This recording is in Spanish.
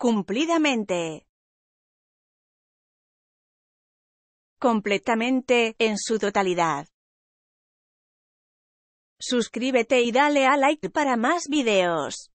cumplidamente. Completamente, en su totalidad. Suscríbete y dale a like para más videos.